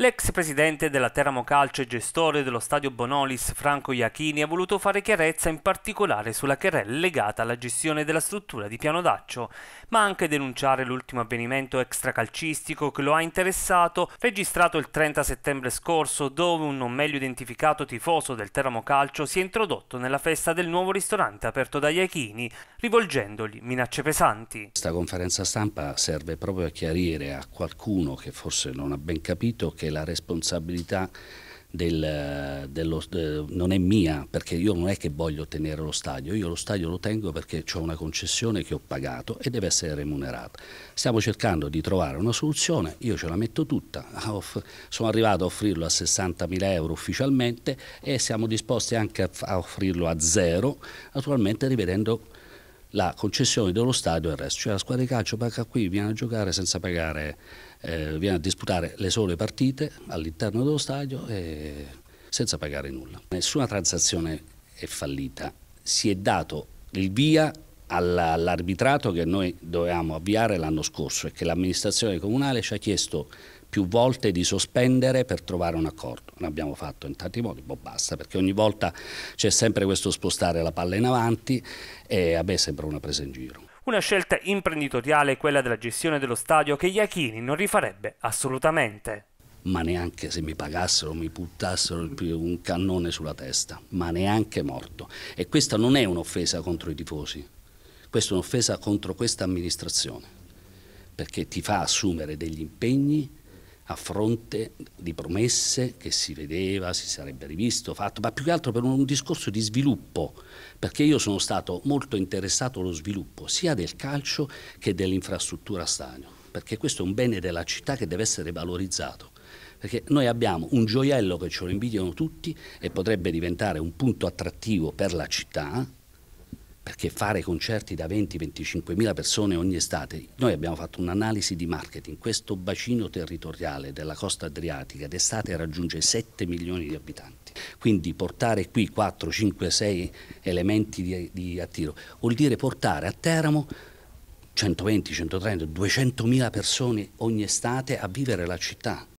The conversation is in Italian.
L'ex presidente della Teramo Calcio e gestore dello stadio Bonolis, Franco Iachini, ha voluto fare chiarezza in particolare sulla querelle legata alla gestione della struttura di Piano Daccio, ma anche denunciare l'ultimo avvenimento extracalcistico che lo ha interessato, registrato il 30 settembre scorso, dove un non meglio identificato tifoso del Teramo Calcio si è introdotto nella festa del nuovo ristorante aperto da Iachini, rivolgendogli minacce pesanti. Questa conferenza stampa serve proprio a chiarire a qualcuno che forse non ha ben capito che la responsabilità del, dello, de, eh, non è mia perché io non è che voglio tenere lo stadio, io lo stadio lo tengo perché ho una concessione che ho pagato e deve essere remunerata. Stiamo cercando di trovare una soluzione, io ce la metto tutta, sono arrivato a offrirlo a 60.000 euro ufficialmente e siamo disposti anche a, a offrirlo a zero, naturalmente rivedendo la concessione dello stadio e il resto. Cioè la squadra di calcio Bacca qui viene a giocare senza pagare, eh, viene a disputare le sole partite all'interno dello stadio e senza pagare nulla. Nessuna transazione è fallita, si è dato il via all'arbitrato che noi dovevamo avviare l'anno scorso e che l'amministrazione comunale ci ha chiesto più volte di sospendere per trovare un accordo. L'abbiamo fatto in tanti modi, boh basta, perché ogni volta c'è sempre questo spostare la palla in avanti e a me sembra una presa in giro. Una scelta imprenditoriale quella della gestione dello stadio che Iachini non rifarebbe assolutamente ma neanche se mi pagassero, mi buttassero un cannone sulla testa, ma neanche morto. E questa non è un'offesa contro i tifosi, questa è un'offesa contro questa amministrazione, perché ti fa assumere degli impegni a fronte di promesse che si vedeva, si sarebbe rivisto, fatto, ma più che altro per un discorso di sviluppo, perché io sono stato molto interessato allo sviluppo sia del calcio che dell'infrastruttura stadio, perché questo è un bene della città che deve essere valorizzato perché noi abbiamo un gioiello che ce lo invidiano tutti e potrebbe diventare un punto attrattivo per la città perché fare concerti da 20-25 mila persone ogni estate, noi abbiamo fatto un'analisi di marketing, questo bacino territoriale della costa adriatica d'estate raggiunge 7 milioni di abitanti, quindi portare qui 4, 5, 6 elementi di, di attiro vuol dire portare a Teramo 120, 130, 200 mila persone ogni estate a vivere la città.